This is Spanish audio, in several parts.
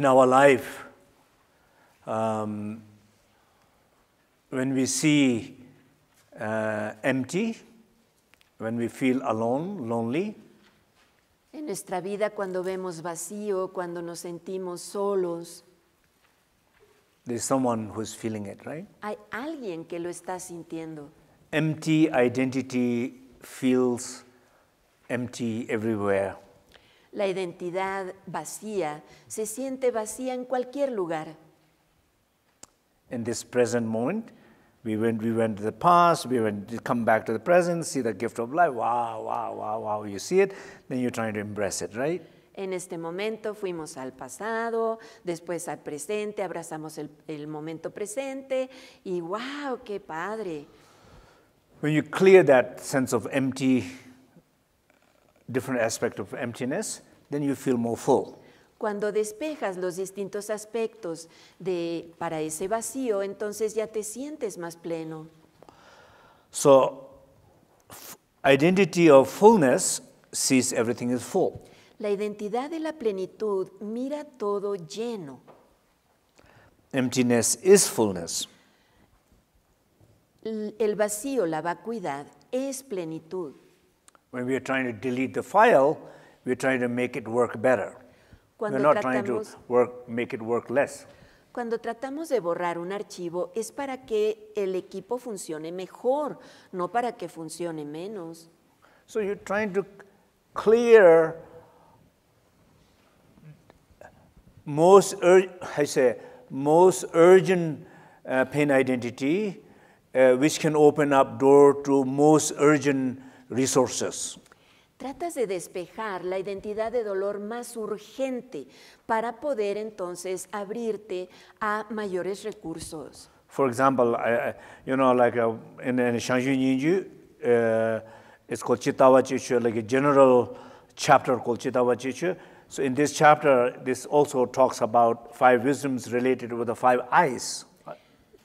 in our life, um, when we see uh, empty, when we feel alone, lonely. En nuestra vida cuando vemos vacío, cuando nos sentimos solos. There's someone who's feeling it, right? Hay alguien que lo está sintiendo. Empty identity feels empty everywhere. La identidad vacía se siente vacía en cualquier lugar. In this present moment, we went, we went to the past, we went to come back to the present, see the gift of life, wow, wow, wow, wow, you see it, then you're trying to embrace it, right? En este momento fuimos al pasado, después al presente, abrazamos el, el momento presente y wow, qué padre. When you clear that sense of empty different emptiness, then you feel more full. Cuando despejas los distintos aspectos de para ese vacío, entonces ya te sientes más pleno. So identity of fullness sees everything full. La identidad de la plenitud mira todo lleno. Emptiness is fullness. El vacío, la vacuidad, es plenitud. When we are trying to delete the file, we're trying to make it work better. Cuando we're not trying to work, make it work less. Cuando tratamos de borrar un archivo es para que el equipo funcione mejor, no para que funcione menos. So you're trying to clear most, I say, most urgent uh, pin identity, uh, which can open up door to most urgent resources. Tratas de despejar la identidad de dolor más urgente para poder entonces abrirte a mayores recursos. For example, I, you know, like uh, in, in Shanxi Ningyu, uh, it's called Chittawa Chichu, like a general chapter called Chittawa Chichu. So in this chapter, this also talks about five wisdoms related with the five eyes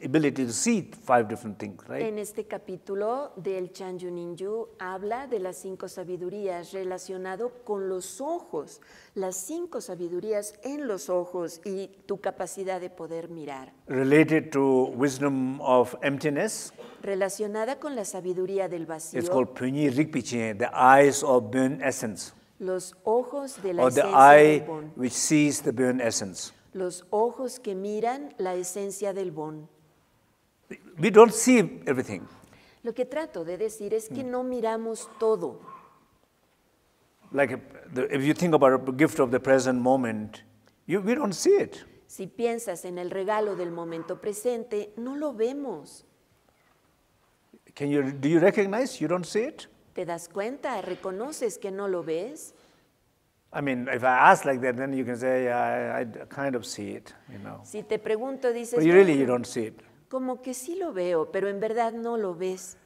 ability to see five different things, right? En este capítulo del Chan Yu habla de las cinco sabidurías relacionado con los ojos, las cinco sabidurías en los ojos y tu capacidad de poder mirar. Related to wisdom of emptiness. Relacionada con la sabiduría del vacío. It's called Punyi Rigpiche, the eyes of Bön essence. Los ojos de la Or the eye bon. which sees the Bön essence. Los ojos que miran la esencia del Bon we don't see everything. Lo que trato de decir es que mm. no miramos todo. Like if you think about a gift of the present moment, you, we don't see it. Si piensas en el regalo del momento presente, no lo vemos. Can you, do you recognize you don't see it? ¿Te das cuenta? ¿Reconoces que no lo ves? I mean, if I ask like that, then you can say, yeah, I, I kind of see it, you know. Si te pregunto, dices... But you really you don't see it. Como que sí lo veo, pero en verdad no lo ves.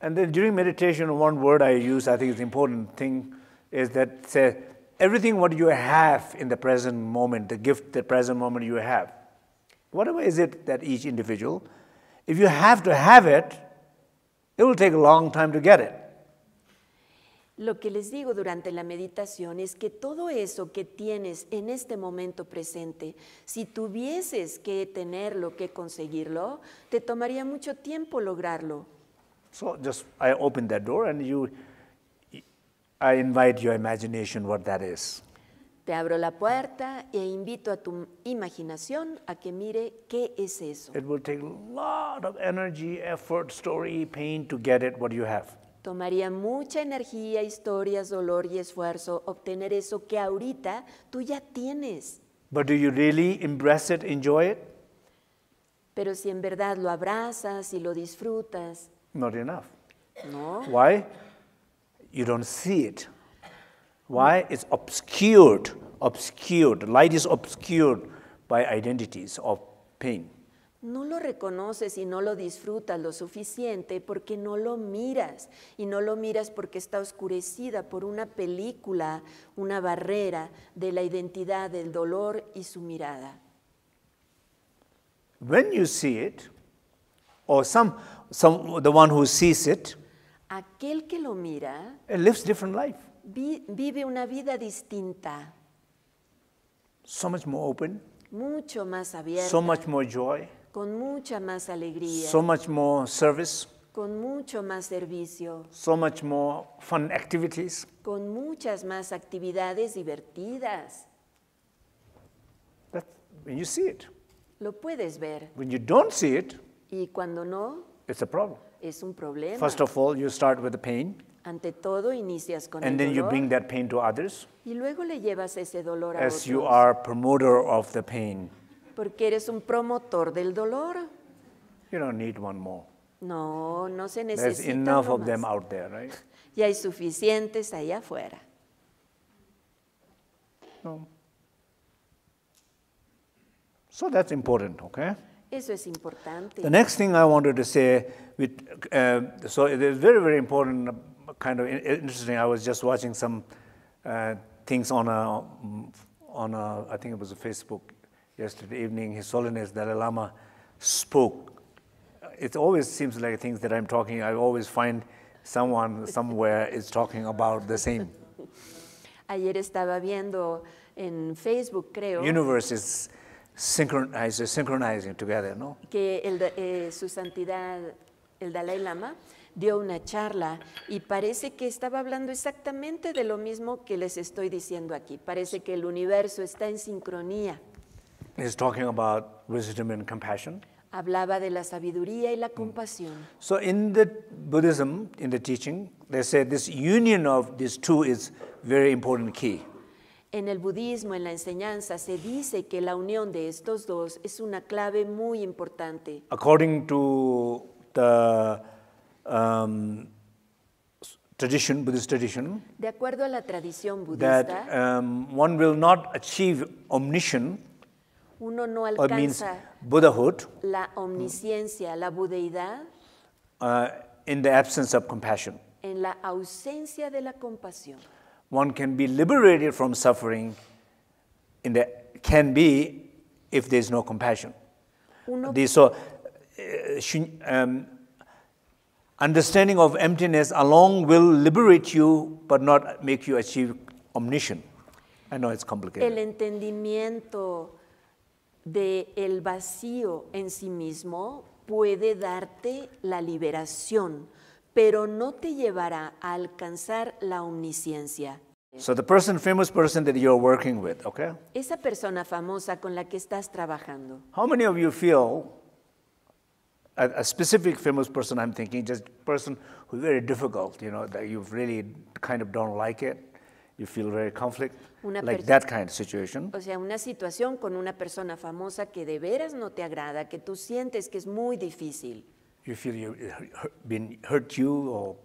And then during meditation, one word I use, I think is important thing, is that says, everything what you have in the present moment, the gift, the present moment you have, whatever is it that each individual, if you have to have it, it will take a long time to get it. Lo que les digo durante la meditación es que todo eso que tienes en este momento presente, si tuvieses que tenerlo, que conseguirlo, te tomaría mucho tiempo lograrlo. So just I open that door and you I invite your imagination what that is. Te abro la puerta e invito a tu imaginación a que mire qué es eso. It will take a lot of energy, effort, story, pain to get it what you have. Tomaría mucha energía, historias, dolor y esfuerzo obtener eso que ahorita tú ya tienes. But do you really embrace it, enjoy it? Pero si en verdad lo abrazas y lo disfrutas. Not enough. No. Why? You don't see it. Why? It's obscured, obscured. Light is obscured by identities of pain no lo reconoces y no lo disfrutas lo suficiente porque no lo miras y no lo miras porque está oscurecida por una película, una barrera de la identidad del dolor y su mirada. When you see it or some, some the one who sees it aquel que lo mira lives different life. vive una vida distinta. So much more open. Mucho más abierta. So much more joy con mucha más alegría, so much more service, con mucho más servicio, so much more fun activities. con muchas más actividades divertidas. That, when you see it. Lo puedes ver. When you don't see it, y cuando no, it's a problem. es un problema. First of all, you start with the pain. Ante todo, inicias con and el then dolor. You bring that pain to others, y luego le llevas ese dolor a as otros. You are promoter of the pain porque eres un promotor del dolor. You don't need one more. No, no se There's enough of them out there, right? Y hay suficientes ahí afuera. No. So that's important, okay? Eso es importante. The next thing I wanted to say, with, uh, so it is very, very important, kind of interesting. I was just watching some uh, things on a, on a, I think it was a Facebook Yesterday evening, His Holiness Dalai Lama spoke. It always seems like things that I'm talking, I always find someone somewhere is talking about the same. Ayer estaba viendo en Facebook, creo. Universe is synchronizing, synchronizing together, ¿no? Que el, eh, su santidad, el Dalai Lama, dio una charla y parece que estaba hablando exactamente de lo mismo que les estoy diciendo aquí. Parece que el universo está en sincronía. is talking about wisdom and compassion. Hablaba de la sabiduría y la mm. compasión. So in the Buddhism, in the teaching, they say this union of these two is very important key. En el budismo, en la enseñanza, se dice que la unión de estos dos es una clave muy importante. According to the um, tradition, Buddhist tradition, de acuerdo a la tradición budista, that um, one will not achieve omniscience uno no alcanza la omnisciencia, la budeidad uh, in the absence of compassion. en la ausencia de la compasión. One can be liberated from suffering in the can be if there is no compassion. Uno, the, so, uh, um, understanding of emptiness alone will liberate you, but not make you achieve omniscience. I know it's complicated. El entendimiento De el vacío en sí mismo puede darte la liberación, pero no te llevará a alcanzar la omnisciencia. So the person, famous person that you're working with, okay? Esa persona famosa con la que estás trabajando. How many of you feel a, specific famous person I'm thinking, just person who's very difficult, you know, that you've really kind of don't like it? you feel very conflict, una like that kind of situation. O sea, una situación con una persona famosa que de veras no te agrada, que tú sientes que es muy difícil. You feel you uh, been hurt you or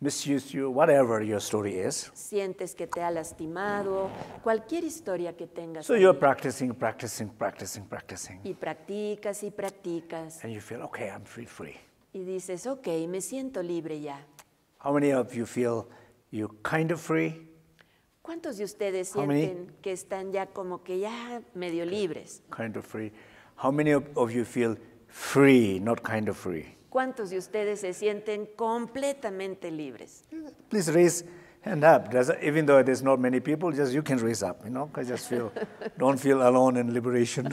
misused you, whatever your story is. Sientes que te ha lastimado, cualquier historia que tengas. So you're practicing, practicing, practicing, practicing. Y practicas y practicas. And you feel okay, I'm free, free. Y dices, okay, me siento libre ya. How many of you feel you kind of free? ¿Cuántos de ustedes sienten many? que están ya como que ya medio libres? Kind of free. How many of you feel free, not kind of free? ¿Cuántos de ustedes se sienten completamente libres? Please raise hand up. There's, even though there's not many people, just you can raise up, you know, I just feel, don't feel alone in liberation.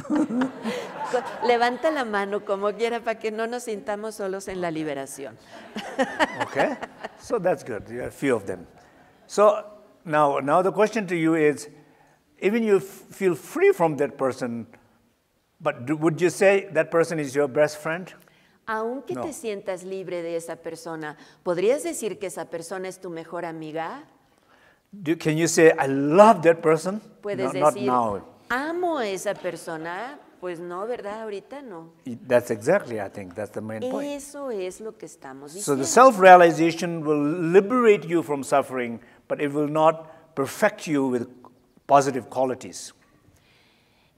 Levanta la mano como quiera para que no nos sintamos solos en la liberación. okay, so that's good. You a few of them. So Now, now the question to you is, even you feel free from that person, but do, would you say that person is your best friend? Aunque no. te sientas libre de esa persona, ¿podrías decir que esa persona es tu mejor amiga? Do, can you say, I love that person? Puedes no, decir, not now. amo a esa persona, pues no, ¿verdad? Ahorita no. That's exactly, I think, that's the main point. Eso es lo que estamos diciendo. So the self-realization will liberate you from suffering but it will not perfect you with positive qualities.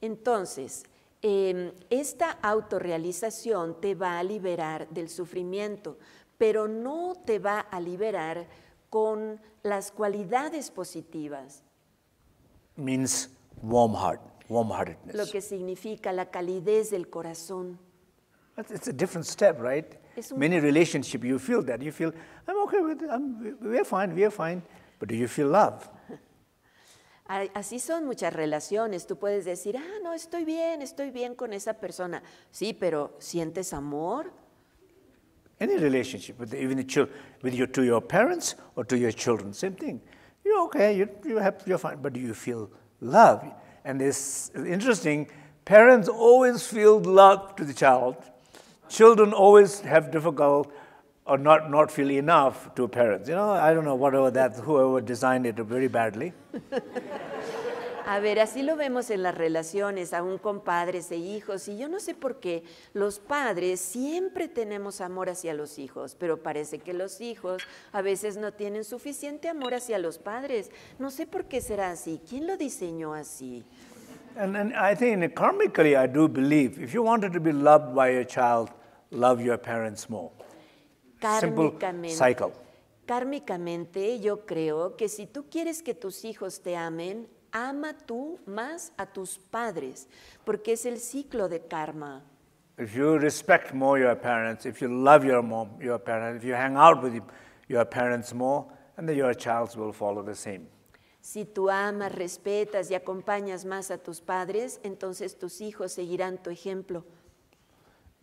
Entonces, eh, esta autorrealización te va a liberar del sufrimiento, pero no te va a liberar con las cualidades positivas. Means warm heart, warm heartedness. Lo que significa la calidez del corazón. It's a different step, right? Many relationship you feel that you feel I'm okay with it. I'm, we're fine, we're fine. But do you feel love? Así son muchas relaciones. Tú puedes decir, ah, no, estoy bien, estoy bien con esa persona. Sí, pero ¿sientes amor? Any relationship, with the, even the children, with your, to your parents or to your children, same thing. You're okay, you, you have, you're fine, but do you feel love? And it's interesting, parents always feel love to the child. Children always have difficult or not, not feel enough to parents. You know, I don't know, whatever that, whoever designed it very badly. A ver, así lo vemos en las relaciones, aún con padres e hijos, y yo no sé por qué los padres siempre tenemos amor hacia los hijos, pero parece que los hijos a veces no tienen suficiente amor hacia los padres. No sé por qué será así. ¿Quién lo diseñó así? And, and I think karmically, I do believe if you wanted to be loved by your child, love your parents more. Cármicamente, yo creo que si tú quieres que tus hijos te amen, ama tú más a tus padres, porque es el ciclo de karma. you respect more your parents, if Si tú amas, respetas y acompañas más a tus padres, entonces tus hijos seguirán tu ejemplo.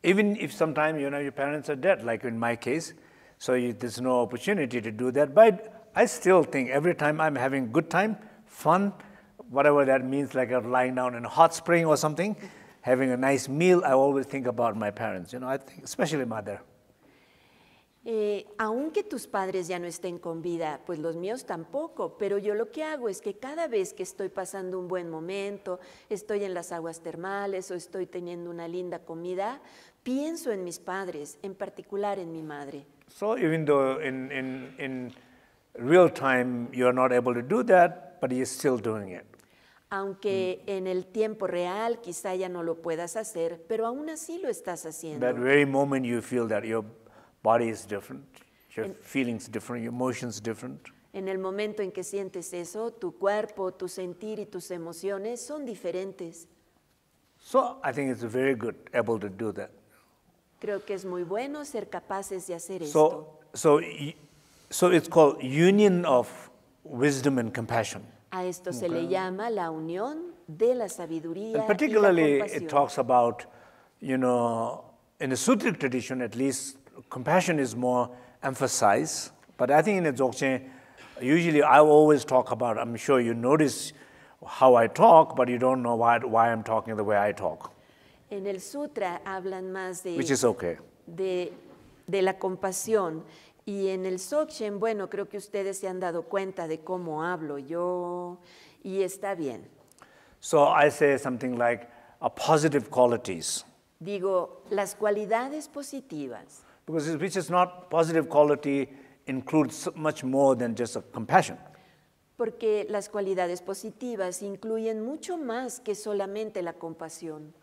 Even if sometimes you know your parents are dead, like in my case, so you, there's no opportunity to do that. But I still think every time I'm having good time, fun, whatever that means, like lying down in a hot spring or something, having a nice meal, I always think about my parents. You know, I think especially mother. eh, aunque tus padres ya no estén con vida, pues los míos tampoco, pero yo lo que hago es que cada vez que estoy pasando un buen momento, estoy en las aguas termales o estoy teniendo una linda comida, pienso en mis padres, en particular en mi madre. So even though in, real time not able to do that, but still doing it. Aunque mm. en el tiempo real quizá ya no lo puedas hacer, pero aún así lo estás haciendo. Body is different. Your en, feelings different. Your emotions different. En el momento en que sientes eso, tu cuerpo, tu sentir y tus emociones son diferentes. So I think it's very good able to do that. Creo que es muy bueno ser capaces de hacer so, esto. So, so it's called union of wisdom and compassion. A esto okay. se le llama la unión de la sabiduría and particularly y la compasión. it talks about, you know, in the Sutric tradition at least compassion is more emphasized. But I think in a dzogchen, usually I always talk about, I'm sure you notice how I talk, but you don't know why, why I'm talking the way I talk. En el sutra hablan más de, Which is okay. de, de la compasión. Y en el Dzogchen, bueno, creo que ustedes se han dado cuenta de cómo hablo yo y está bien. So I say something like a positive qualities. Digo, las cualidades positivas. Porque las cualidades positivas incluyen mucho más que solamente la compasión.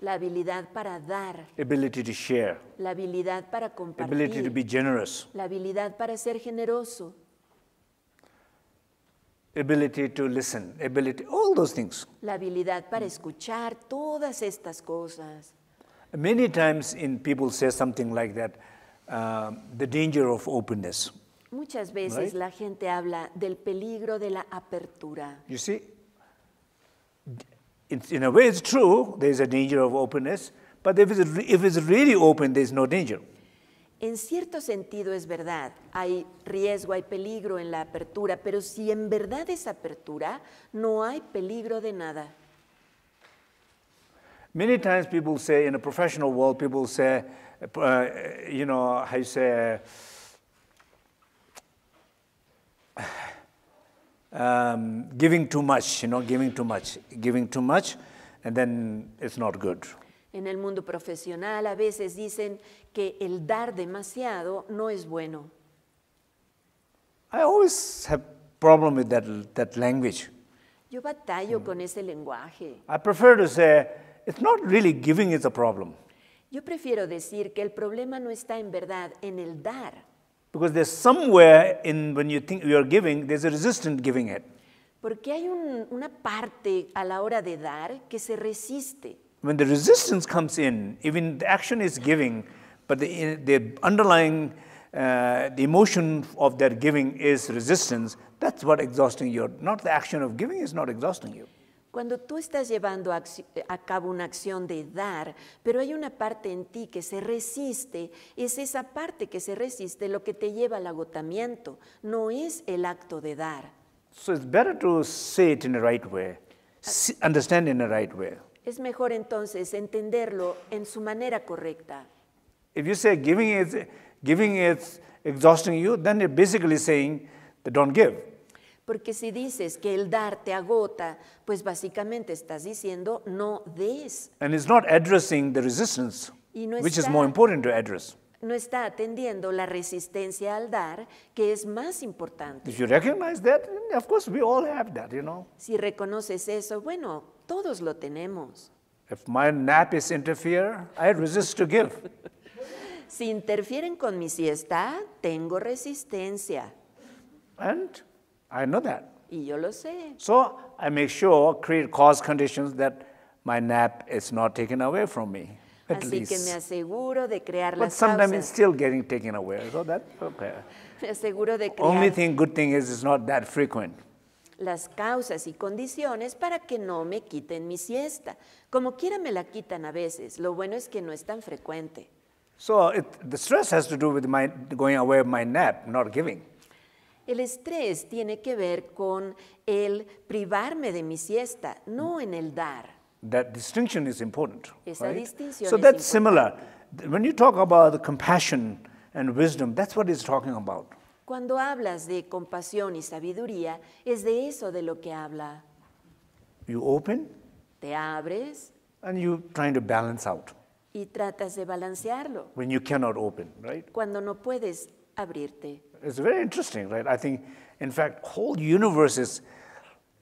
La habilidad para dar. La habilidad para compartir. La habilidad para ser generoso. ability to listen, ability, all those things. La habilidad para escuchar todas estas cosas. Many times in people say something like that, uh, the danger of openness. Muchas veces right? la gente habla del peligro de la apertura. You see, it's, in a way it's true, there is a danger of openness, but if it's, if it's really open, there's no danger. en cierto sentido es verdad, hay riesgo, hay peligro en la apertura, pero si en verdad es apertura, no hay peligro de nada. Many times people say, in a professional world, people say, uh, you know, I say, um, giving too much, you know, giving too much, giving too much, and then it's not good. En el mundo profesional a veces dicen que el dar demasiado no es bueno. I always have problem with that, language. Yo batallo mm. con ese lenguaje. Yo prefiero decir que el problema no está en verdad en el dar. Porque hay una parte a la hora de dar que se resiste. when the resistance comes in, even the action is giving, but the, the underlying uh, the emotion of that giving is resistance, that's what exhausting you. Not the action of giving is not exhausting you. Cuando tú estás llevando a, a cabo una acción de dar, pero hay una parte en ti que se resiste, es esa parte que se resiste lo que te lleva al agotamiento, no es el acto de dar. So it's better to say it in the right way, understand in the right way. Es mejor entonces entenderlo en su manera correcta. If you say giving is, giving is exhausting you, then you're basically saying that don't give. Porque si dices que el dar te agota, pues básicamente estás diciendo no des. And it's not addressing the resistance, no which está, is more important to address no está atendiendo la resistencia al dar, que es más importante. If you recognize that, of course we all have that, you know. Si reconoces eso, bueno, todos lo tenemos. If my nap is interfere, I resist to give. si interfieren con mi siesta, tengo resistencia. And I know that. Y yo lo sé. So I make sure create cause conditions that my nap is not taken away from me. Así que me aseguro de crear But las sometimes it's still getting taken away. So that, okay. Me aseguro de crear Only thing, good thing is it's not that frequent. las causas y condiciones para que no me quiten mi siesta. Como quiera me la quitan a veces. Lo bueno es que no es tan frecuente. So it, the stress has to do with my going away of my nap, not giving. El estrés tiene que ver con el privarme de mi siesta, no en el dar. That distinction is important. right? so that's similar. When you talk about the compassion and wisdom, that's what he's talking about. Cuando hablas de compasión y sabiduría, es de eso de lo que habla. You open Te abres and you trying to balance out y tratas de balancearlo when you cannot open, right? cuando no puedes abrirte. It's very interesting, right? I think, in fact, whole universe is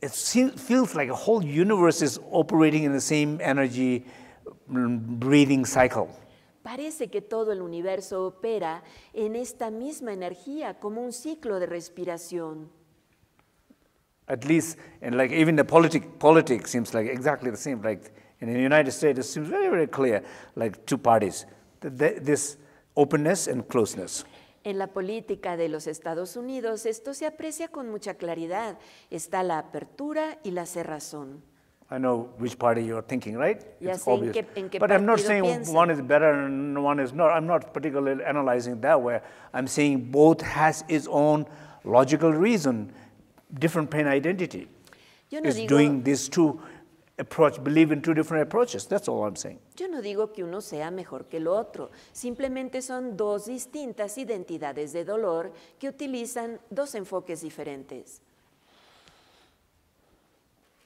it feels like a whole universe is operating in the same energy mm, breathing cycle. Parece que todo el universo opera en esta misma energía como un ciclo de respiración. At least, and like even the politic, politics seems like exactly the same. Like in the United States, it seems very, very clear, like two parties, this openness and closeness. En la política de los Estados Unidos esto se aprecia con mucha claridad. Está la apertura y la cerrazón. I know which party you're thinking, right? Ya it's sé obvious. En qué, en qué but I'm not saying piensa. one is better and one is not. I'm not particularly analyzing that way. I'm saying both has its own logical reason, different pain identity. Yo no is digo, doing these two approach, believe in two different approaches. That's all I'm saying. Yo no digo que uno sea mejor que el otro. Simplemente son dos distintas identidades de dolor que utilizan dos enfoques diferentes.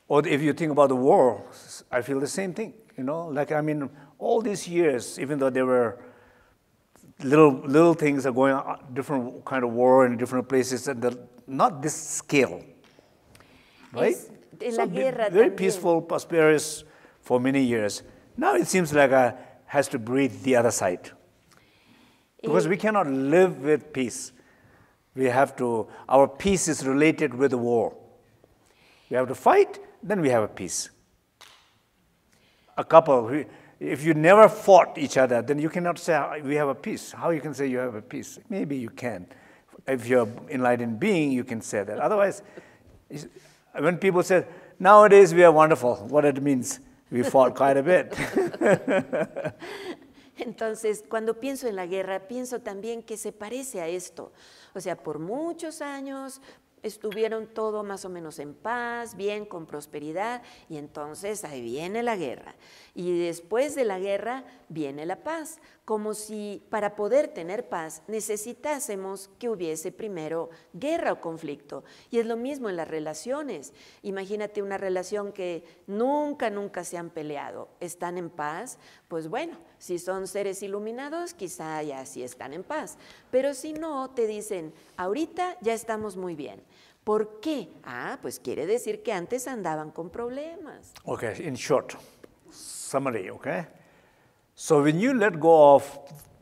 Or if you think about the war, I feel the same thing. You know, like I mean, all these years, even though there were little little things are going on, different kind of war in different places, and not this scale, right? en la guerra very también. peaceful, prosperous for many years. Now it seems like a, has to breathe the other side. Because we eh, cannot live with peace. We have to, our peace is related with the war. We have to fight, then we have a peace. A couple, if you never fought each other, then you cannot say, ah, we have a peace. How you can say you have a peace? Maybe you can. If you're enlightened being, you can say that. Otherwise, when people say, nowadays we are wonderful, what it means, we fought quite a bit. Entonces, cuando pienso en la guerra, pienso también que se parece a esto. O sea, por muchos años, estuvieron todo más o menos en paz, bien, con prosperidad, y entonces ahí viene la guerra. Y después de la guerra viene la paz, como si para poder tener paz necesitásemos que hubiese primero guerra o conflicto. Y es lo mismo en las relaciones. Imagínate una relación que nunca, nunca se han peleado, están en paz, pues bueno, si son seres iluminados, quizá ya sí están en paz. Pero si no, te dicen, ahorita ya estamos muy bien ¿Por qué? Ah, pues quiere decir que antes andaban con problemas. Okay, in short, summary, okay? So when you let go of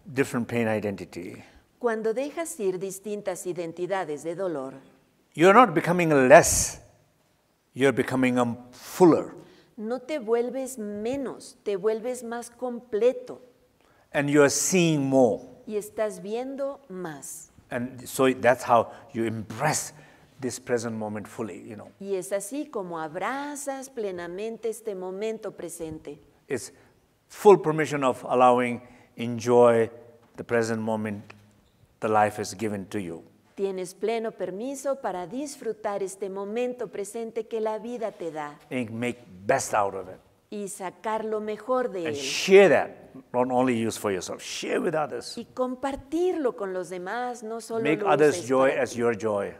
different pain identity, cuando dejas ir distintas identidades de dolor, you're not becoming less, you're becoming a um, fuller. No te vuelves menos, te vuelves más completo. And you're seeing more. Y estás viendo más. And so that's how you impress this present moment fully, you know. Y es así como abrazas plenamente este momento presente. It's full permission of allowing enjoy the present moment the life is given to you. Tienes pleno permiso para disfrutar este momento presente que la vida te da. And make best out of it. Y sacar lo mejor de and él. Share that, not only use for yourself, share with others. Y compartirlo con los demás, no solo Make lo others joy as your joy.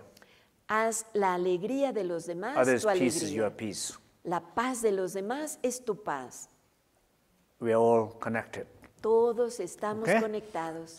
Haz la alegría de los demás tu alegría. La paz de los demás es tu paz. We all connected. Todos estamos conectados.